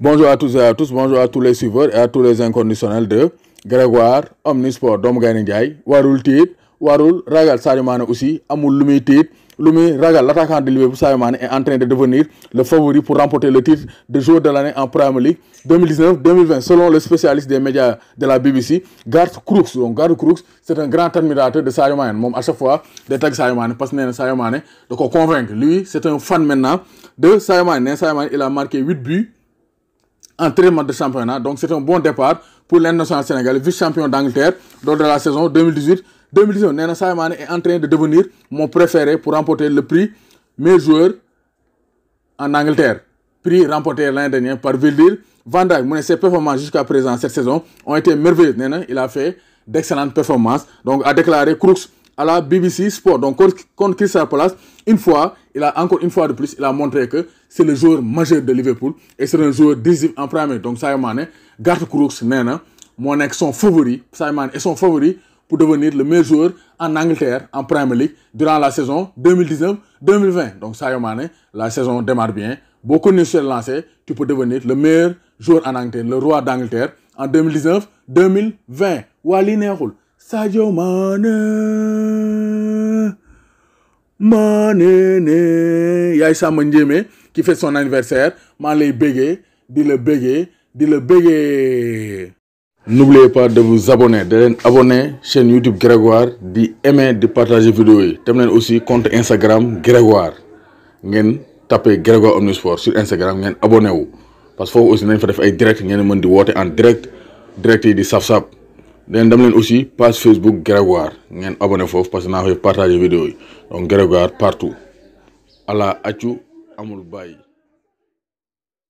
Bonjour à tous et à tous, bonjour à tous les suiveurs et à tous les inconditionnels de Grégoire, Omnisport, Dom Ndiaye, warul Tid, warul ragal Sadio aussi amul Lumi Tid, Lumi, ragal l'attaquant de Liverpool Sadio est en train de devenir le favori pour remporter le titre de joueur de l'année en Premier League 2019-2020 selon le spécialiste des médias de la BBC Garth Crooks donc Garth Crooks c'est un grand admirateur de Sadio à chaque fois des tags parce que nee donc on convaincre lui c'est un fan maintenant de Sadio Mané il a marqué 8 buts entraînement de championnat. Donc c'est un bon départ pour l'international Sénégal, vice-champion d'Angleterre lors de la saison 2018. 2018, Nena Saïmane est en train de devenir mon préféré pour remporter le prix meilleur joueur en Angleterre. Prix remporté l'année dernière par Vildir. Van Dijk, ses performances jusqu'à présent cette saison ont été merveilleuses. Nena, il a fait d'excellentes performances. Donc a déclaré Crooks à la BBC Sport. Donc contre Crystal Palace, une fois, il a encore une fois de plus, il a montré que c'est le joueur majeur de Liverpool et c'est un joueur décisif en premier. Donc Sadio Mane, Gareth Crooks mon son favori Sadio est son favori pour devenir le meilleur joueur en Angleterre en Premier League durant la saison 2019-2020 donc Sadio la saison démarre bien beaucoup ne sont lancés. tu peux devenir le meilleur joueur en Angleterre le roi d'Angleterre en 2019-2020 Wali Sadio manene Yaay qui fait son anniversaire maa lay di le di le N'oubliez pas de vous abonner de vous abonner chaîne YouTube Grégoire di aimer de partager vidéo vidéos. aussi compte Instagram Grégoire Vous tapez Grégoire Omnisport sur Instagram Vous abonnez-vous. parce que vous aussi vous fa def direct di direct direct den dem leen aussi page Facebook Grégoire ngeen abonné foofu parce que naa fay partager vidéo yi donc Grégoire partout allah accu amul bàyyi